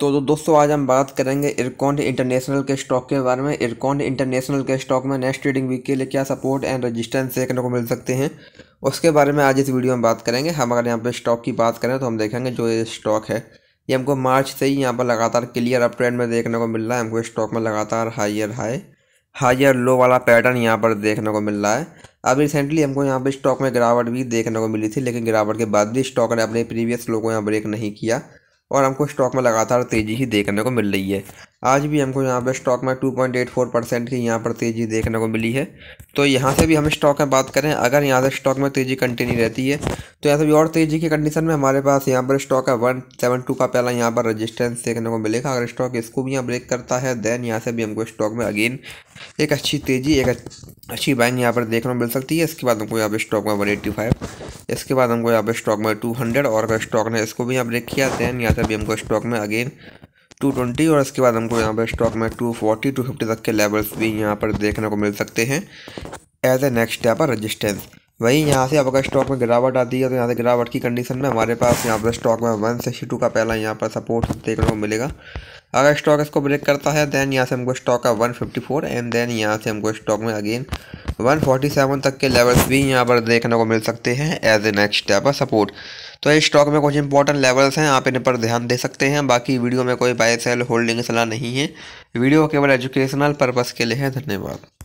तो दोस्तों आज हम बात करेंगे इरकॉन इंटरनेशनल के स्टॉक के बारे में इरकॉन इंटरनेशनल के स्टॉक में नेक्स्ट ट्रेडिंग वीक के लिए क्या सपोर्ट एंड रेजिस्टेंस देखने को मिल सकते हैं उसके बारे में आज इस वीडियो में बात करेंगे हम अगर यहाँ पर स्टॉक की बात करें तो हम देखेंगे जो ये स्टॉक है ये हमको मार्च से ही यहाँ पर लगातार क्लियर अप ट्रेंड में देखने को मिल रहा है हमको स्टॉक में लगातार हाइयर हाई हाइयर लो वाला पैटर्न यहाँ पर देखने को मिल रहा है अब रिसेंटली हमको यहाँ पर स्टॉक में गिरावट भी देखने को मिली थी लेकिन गिरावट के बाद भी स्टॉक ने अपने प्रीवियस लो को यहाँ ब्रेक नहीं किया और हमको स्टॉक में लगातार तेज़ी ही देखने को मिल रही है आज भी हमको यहाँ पर स्टॉक में 2.84 परसेंट की यहाँ पर तेज़ी देखने को मिली है तो यहाँ से भी हम स्टॉक में बात करें अगर यहाँ से स्टॉक में तेज़ी कंटिन्यू रहती है तो यहाँ से भी और तेज़ी की कंडीशन में हमारे पास यहाँ पर स्टॉक है वन सेवन टू का पहला यहाँ पर रजिस्टेंस देखने को मिलेगा अगर स्टॉक इसको भी यहाँ ब्रेक करता है देन यहाँ से भी हमको स्टॉक में अगेन एक अच्छी तेज़ी एक अच्छी बाइंग यहाँ पर देखने को मिल सकती है इसके बाद हमको यहाँ पे स्टॉक में वन एट्टी फाइव इसके बाद हमको यहाँ पे स्टॉक में टू हंड्रेड और अगर स्टॉक ने इसको भी यहाँ ब्रेक किया दैन यहाँ से भी हमको स्टॉक में अगेन टू ट्वेंटी और इसके बाद हमको यहाँ पर स्टॉक में टू फोर्टी टू फिफ्टी तक के लेवल्स भी यहाँ पर देखने को मिल सकते हैं एज ए नेक्स्ट यहाँ पर रजिस्टेंस वहीं यहाँ से अब अगर स्टॉक में गिरावट आती है तो यहाँ से गिरावट की कंडीशन में हमारे पास यहाँ पर स्टॉक में वन सिक्सटी टू का पहला यहाँ पर सपोर्ट देखने को मिलेगा अगर स्टॉक इसको ब्रेक करता है देन यहाँ से हमको स्टॉक का 154 एंड देन यहाँ से हमको स्टॉक में अगेन 147 तक के लेवल्स भी यहाँ पर देखने को मिल सकते हैं as a next step of support तो इस स्टॉक में कुछ इंपॉर्टेंट लेवल्स हैं आप इन पर ध्यान दे सकते हैं बाकी वीडियो में कोई बाय सेल होल्डिंग सलाह नहीं है वीडियो केवल एजुकेशनल पर्पज़ के लिए है धन्यवाद